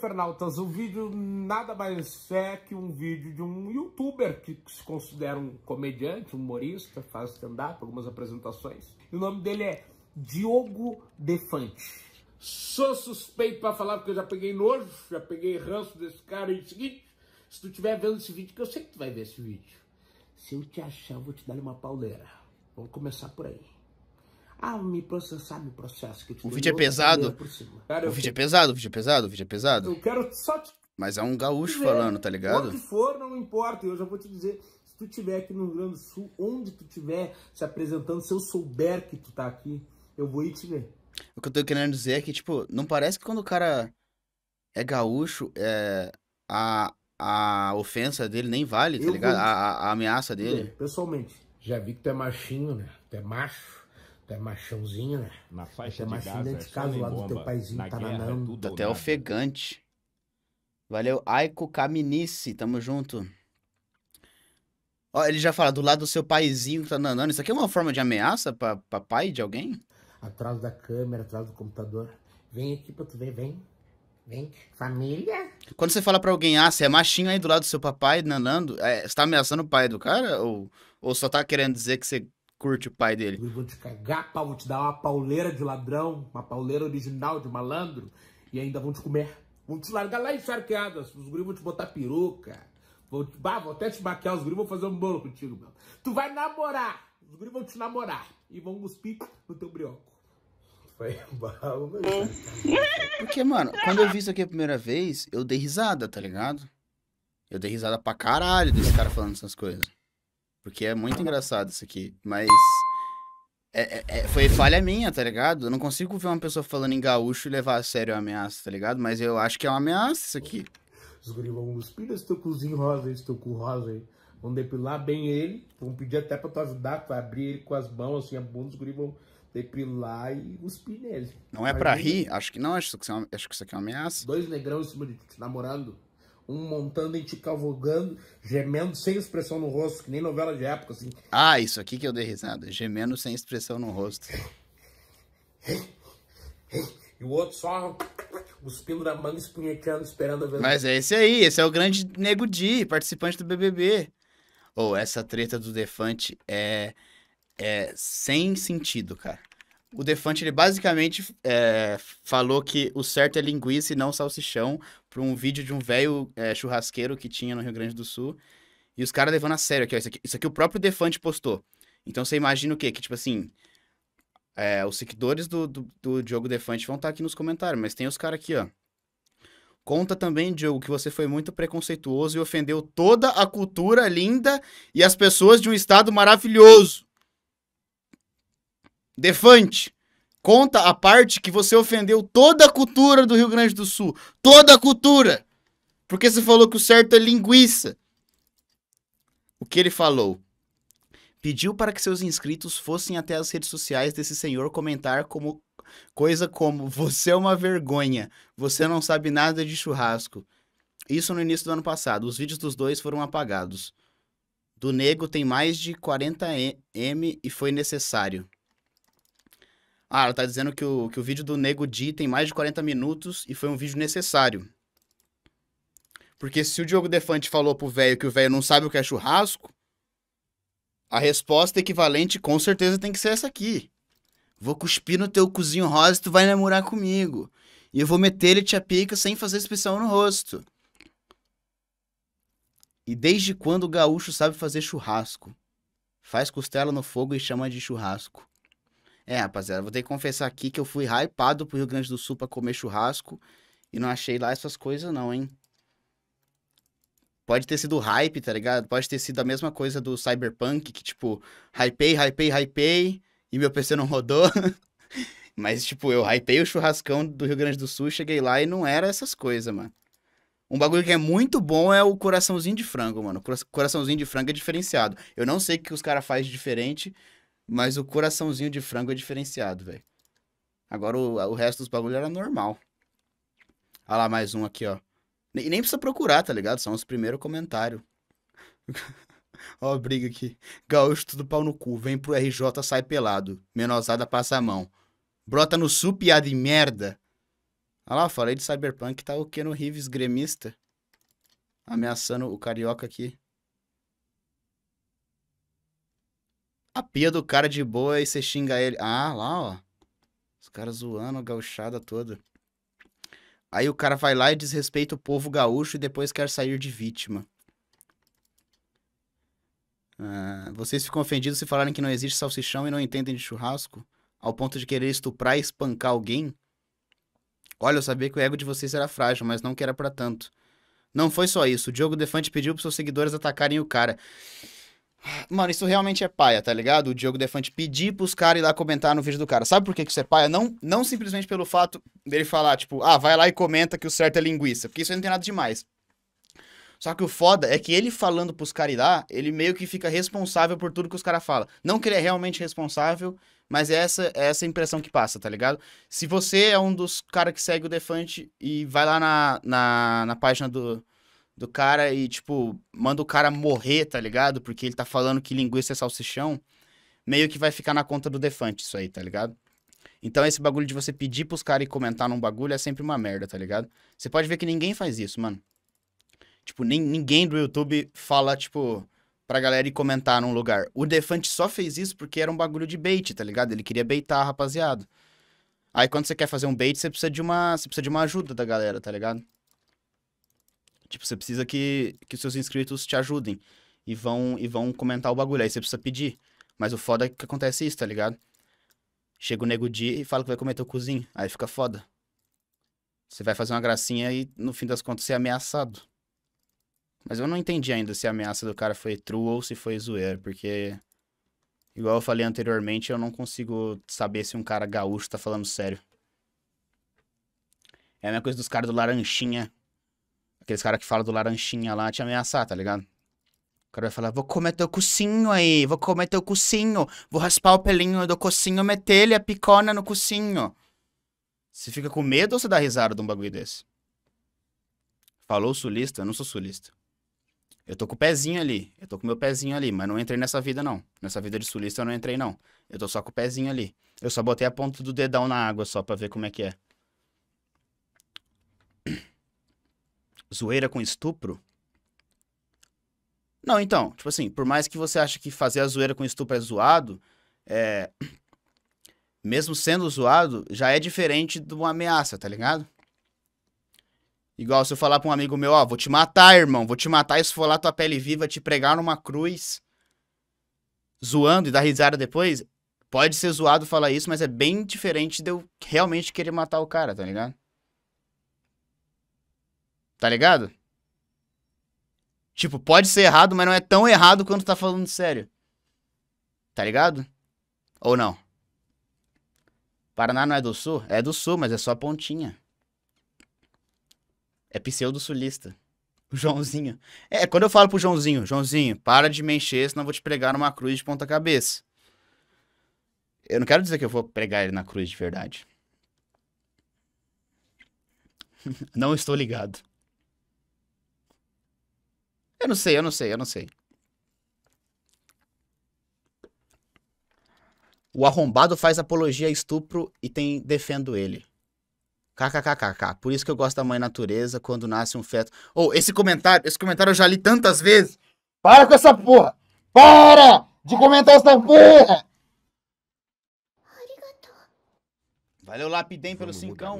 Infernautas, o vídeo nada mais é que um vídeo de um youtuber que se considera um comediante, humorista, faz stand-up, algumas apresentações. E o nome dele é Diogo Defante. Sou suspeito para falar porque eu já peguei nojo, já peguei ranço desse cara. E é o seguinte, se tu estiver vendo esse vídeo, que eu sei que tu vai ver esse vídeo. Se eu te achar, eu vou te dar uma pauleira. Vamos começar por aí. Ah, me processar, me processa. Que o vídeo é pesado. Cara, o vídeo é pesado, o vídeo é pesado, o vídeo é pesado. Eu quero só te... Mas é um gaúcho tiver, falando, tá ligado? O que for, não importa. Eu já vou te dizer, se tu tiver aqui no Rio Grande do Sul, onde tu tiver se apresentando, se eu souber que tu tá aqui, eu vou ir te ver. O que eu tô querendo dizer é que, tipo, não parece que quando o cara é gaúcho, é... A, a ofensa dele nem vale, tá eu ligado? A, a, ameaça dele. Pessoalmente. Já vi que tu é machinho, né? Tu é macho. Tu é machãozinho, né? Na faixa de Gaza, é descaso bomba, teu paizinho, na tá guerra, é nanando. Tá até né? ofegante. Valeu, Aiko Caminice, tamo junto. Ó, ele já fala, do lado do seu paizinho que tá nanando. Isso aqui é uma forma de ameaça pra, pra pai de alguém? Atrás da câmera, atrás do computador. Vem aqui pra tu ver, vem. Vem. Família? Quando você fala pra alguém, ah, você é machinho aí do lado do seu papai nanando, é, você tá ameaçando o pai do cara? Ou, ou só tá querendo dizer que você curte o pai dele. Eu vou te cagar, pau, vou te dar uma pauleira de ladrão, uma pauleira original de malandro, e ainda vão te comer. Vão te largar lá encharqueadas, os guris vão te botar peruca. Vou, te, bah, vou até te maquiar, os guris vão fazer um bolo contigo, meu. Tu vai namorar, os guris vão te namorar e vão cuspir no teu brioco. Foi mal, meu é. Porque, mano, quando eu vi isso aqui a primeira vez, eu dei risada, tá ligado? Eu dei risada pra caralho desse cara falando essas coisas. Porque é muito engraçado isso aqui. Mas. É, é, é, foi falha minha, tá ligado? Eu não consigo ver uma pessoa falando em gaúcho e levar a sério a ameaça, tá ligado? Mas eu acho que é uma ameaça isso aqui. Os guris vão cuspir esse teu cozinho rosa aí, esse teu cu rosa aí. Vão depilar bem ele. Vão pedir até pra tu ajudar, tu abrir ele com as mãos, assim, a bunda. Os guris vão depilar e cuspir nele. Não é pra rir? Acho que não. Acho que, isso é uma, acho que isso aqui é uma ameaça. Dois negrão em cima de ti, namorando um montando em ti gemendo sem expressão no rosto, que nem novela de época, assim. Ah, isso aqui que eu dei risada, gemendo sem expressão no rosto. E o outro só os pinos da manga, espunheteando, esperando a ver. Mas é esse aí, esse é o grande Nego Di, participante do BBB. Ou oh, essa treta do Defante é, é sem sentido, cara. O Defante, ele basicamente é, falou que o certo é linguiça e não salsichão para um vídeo de um velho é, churrasqueiro que tinha no Rio Grande do Sul. E os caras levando a sério aqui, ó, isso aqui, isso aqui o próprio Defante postou. Então você imagina o quê? Que, tipo assim, é, os seguidores do, do, do, Diogo Defante vão estar tá aqui nos comentários, mas tem os caras aqui, ó. Conta também, Diogo, que você foi muito preconceituoso e ofendeu toda a cultura linda e as pessoas de um estado maravilhoso. Defante, conta a parte que você ofendeu toda a cultura do Rio Grande do Sul. Toda a cultura! Porque você falou que o certo é linguiça. O que ele falou? Pediu para que seus inscritos fossem até as redes sociais desse senhor comentar como coisa como você é uma vergonha, você não sabe nada de churrasco. Isso no início do ano passado. Os vídeos dos dois foram apagados. Do Nego tem mais de 40 M e foi necessário. Ah, ela tá dizendo que o, que o vídeo do Nego Di tem mais de 40 minutos e foi um vídeo necessário. Porque se o Diogo Defante falou pro velho que o velho não sabe o que é churrasco, a resposta equivalente com certeza tem que ser essa aqui. Vou cuspir no teu cozinho rosa e tu vai namorar comigo. E eu vou meter ele te a pica sem fazer expressão no rosto. E desde quando o gaúcho sabe fazer churrasco? Faz costela no fogo e chama de churrasco. É, rapaziada, vou ter que confessar aqui que eu fui hypado pro Rio Grande do Sul pra comer churrasco e não achei lá essas coisas, não, hein? Pode ter sido hype, tá ligado? Pode ter sido a mesma coisa do Cyberpunk, que tipo, hypei, hypei, hypei e meu PC não rodou. Mas, tipo, eu hypei o churrascão do Rio Grande do Sul, cheguei lá e não era essas coisas, mano. Um bagulho que é muito bom é o coraçãozinho de frango, mano. Coraçãozinho de frango é diferenciado. Eu não sei o que os caras fazem de diferente, mas o coraçãozinho de frango é diferenciado, velho. Agora o, o resto dos bagulho era normal. Olha lá mais um aqui, ó. E nem precisa procurar, tá ligado? São os primeiros comentários. Ó, a briga aqui. Gaúcho tudo pau no cu. Vem pro RJ, sai pelado. Menosada passa a mão. Brota no sul, piada de merda. Olha lá, falei de Cyberpunk, tá o Keno Rives gremista. Ameaçando o carioca aqui. pia do cara de boa, e você xinga ele. Ah, lá, ó. Os caras zoando a gauchada toda. Aí o cara vai lá e desrespeita o povo gaúcho e depois quer sair de vítima. Ah, vocês ficam ofendidos se falarem que não existe salsichão e não entendem de churrasco? Ao ponto de querer estuprar e espancar alguém? Olha, eu sabia que o ego de vocês era frágil, mas não que era para tanto. Não foi só isso. O Diogo Defante pediu para seus seguidores atacarem o cara. Mano, isso realmente é paia, tá ligado? O Diogo Defante pedir pros caras ir lá comentar no vídeo do cara. Sabe por que, que isso é paia? Não, não simplesmente pelo fato dele falar, tipo, ah, vai lá e comenta que o certo é linguiça. Porque isso aí não tem nada demais. Só que o foda é que ele falando pros caras ir lá, ele meio que fica responsável por tudo que os caras falam. Não que ele é realmente responsável, mas é essa, é essa impressão que passa, tá ligado? Se você é um dos caras que segue o Defante e vai lá na, na, na página do, do cara e, tipo, manda o cara morrer, tá ligado? Porque ele tá falando que linguiça é salsichão, meio que vai ficar na conta do Defante isso aí, tá ligado? Então esse bagulho de você pedir pros caras e comentar num bagulho é sempre uma merda, tá ligado? Você pode ver que ninguém faz isso, mano. Tipo, nem, ninguém do YouTube fala, tipo, pra galera ir comentar num lugar. O Defante só fez isso porque era um bagulho de bait, tá ligado? Ele queria baitar a rapaziada. Aí quando você quer fazer um bait, você precisa de uma, você precisa de uma ajuda da galera, tá ligado? Tipo, você precisa que, que os seus inscritos te ajudem e vão, e vão comentar o bagulho. Aí você precisa pedir. Mas o foda é que acontece isso, tá ligado? Chega o nego dia e fala que vai comer teu cozinho. Aí fica foda. Você vai fazer uma gracinha e no fim das contas você é ameaçado. Mas eu não entendi ainda se a ameaça do cara foi true ou se foi zoeira, porque. Igual eu falei anteriormente, eu não consigo saber se um cara gaúcho tá falando sério. É a mesma coisa dos caras do laranxinha. Aqueles caras que falam do laranchinha lá te ameaçar, tá ligado? O cara vai falar, vou comer teu cocinho aí, vou comer teu cocinho, vou raspar o pelinho do cocinho, meter ele a picona no cocinho. Você fica com medo ou você dá risada de um bagulho desse? Falou sulista? Eu não sou sulista. Eu tô com o pezinho ali, eu tô com meu pezinho ali, mas não entrei nessa vida não. Nessa vida de sulista eu não entrei não. Eu tô só com o pezinho ali. Eu só botei a ponta do dedão na água só pra ver como é que é. zoeira com estupro? Não, então, tipo assim, por mais que você ache que fazer a zoeira com estupro é zoado, é... mesmo sendo zoado, já é diferente de uma ameaça, tá ligado? Igual se eu falar pra um amigo meu, ó, vou te matar, irmão, vou te matar, e esfolar tua pele viva, te pregar numa cruz, zoando e dar risada depois, pode ser zoado falar isso, mas é bem diferente de eu realmente querer matar o cara, tá ligado? Tá ligado? Tipo, pode ser errado, mas não é tão errado quando tá falando sério. Tá ligado? Ou não? Paraná não é do sul? É do sul, mas é só pontinha. É pseudo-sulista. O Joãozinho. É, quando eu falo pro Joãozinho, Joãozinho, para de me encher, senão eu vou te pregar numa cruz de ponta cabeça. Eu não quero dizer que eu vou pregar ele na cruz de verdade. não estou ligado. Eu não sei, eu não sei, eu não sei. O arrombado faz apologia a estupro e tem defendo ele. KKKKK. Por isso que eu gosto da mãe natureza quando nasce um feto. Ou oh, esse comentário, esse comentário eu já li tantas vezes. Para com essa porra! Para de comentar essa porra! Valeu, Lapidem, pelo cincão.